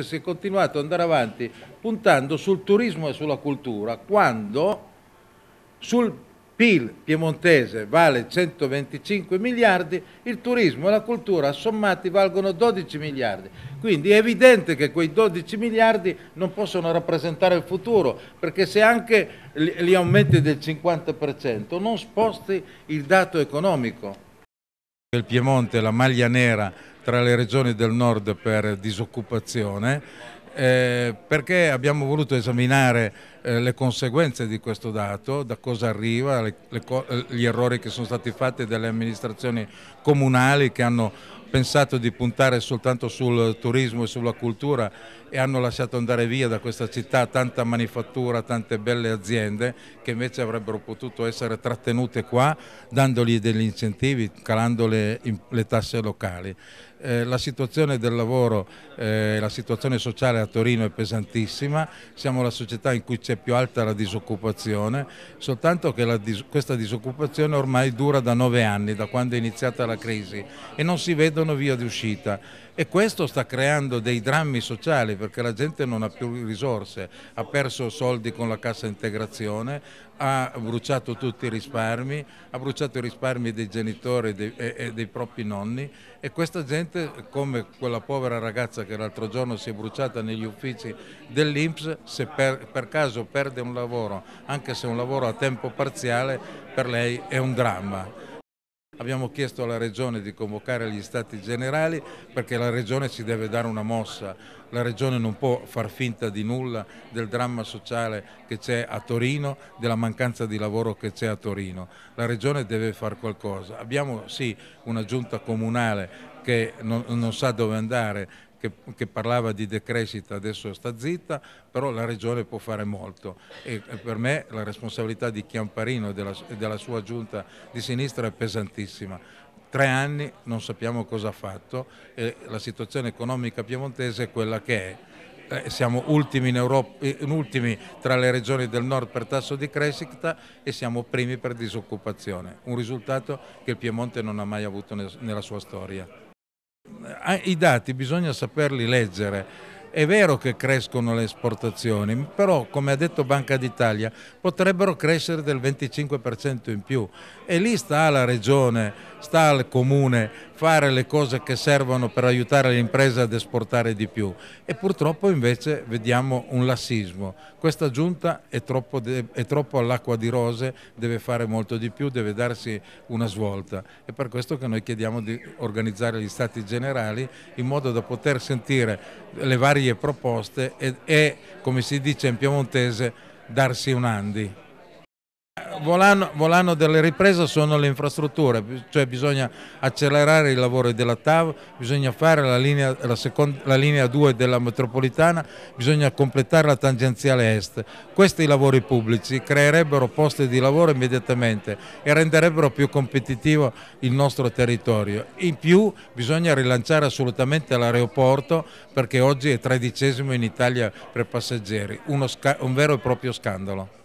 si è continuato ad andare avanti puntando sul turismo e sulla cultura quando sul PIL piemontese vale 125 miliardi, il turismo e la cultura sommati valgono 12 miliardi. Quindi è evidente che quei 12 miliardi non possono rappresentare il futuro, perché se anche li aumenti del 50% non sposti il dato economico. Il Piemonte, la maglia nera tra le regioni del nord per disoccupazione eh, perché abbiamo voluto esaminare eh, le conseguenze di questo dato, da cosa arriva, le, le, gli errori che sono stati fatti dalle amministrazioni comunali che hanno pensato di puntare soltanto sul turismo e sulla cultura e hanno lasciato andare via da questa città tanta manifattura, tante belle aziende che invece avrebbero potuto essere trattenute qua dandogli degli incentivi, calando le, le tasse locali. Eh, la situazione del lavoro, eh, la situazione sociale a Torino è pesantissima, siamo la società in cui c'è più alta la disoccupazione, soltanto che dis questa disoccupazione ormai dura da nove anni, da quando è iniziata la crisi e non si vedono chiedono via di uscita e questo sta creando dei drammi sociali perché la gente non ha più risorse, ha perso soldi con la cassa integrazione, ha bruciato tutti i risparmi, ha bruciato i risparmi dei genitori e dei propri nonni e questa gente come quella povera ragazza che l'altro giorno si è bruciata negli uffici dell'Inps se per, per caso perde un lavoro, anche se un lavoro a tempo parziale per lei è un dramma abbiamo chiesto alla Regione di convocare gli Stati Generali perché la Regione ci deve dare una mossa, la Regione non può far finta di nulla del dramma sociale che c'è a Torino, della mancanza di lavoro che c'è a Torino, la Regione deve fare qualcosa. Abbiamo sì una giunta comunale che non, non sa dove andare, che, che, parlava di decrescita adesso sta zitta, però la Regione può fare molto e per me la responsabilità di Chiamparino e della, della sua giunta di sinistra è pesantissima. Tre anni non sappiamo cosa ha fatto e la situazione economica piemontese è quella che è eh, siamo ultimi, Europa, eh, ultimi, tra le regioni del nord per tasso di crescita e siamo primi per disoccupazione, un risultato che il Piemonte non ha mai avuto nella sua storia. Ah, i dati bisogna saperli leggere. È vero che crescono le esportazioni, però come ha detto Banca d'Italia potrebbero crescere del 25% in più e lì sta la regione, sta il comune fare le cose che servono per aiutare le imprese ad esportare di più e purtroppo invece vediamo un lassismo. Questa giunta è troppo, è troppo all'acqua di rose, deve fare molto di più, deve darsi una svolta. È per questo che noi chiediamo di organizzare gli stati generali in modo da poter sentire le varie proposte e, e come si dice in piemontese, darsi un andi volano, volano, delle riprese sono le infrastrutture, cioè bisogna accelerare i lavori della TAV, bisogna fare la linea, la seconda, la linea 2 della metropolitana, bisogna completare la tangenziale est. Questi lavori pubblici creerebbero posti di lavoro immediatamente e renderebbero più competitivo il nostro territorio. In più bisogna rilanciare assolutamente l'aeroporto perché oggi è tredicesimo in Italia per passeggeri, Uno, un vero e proprio scandalo.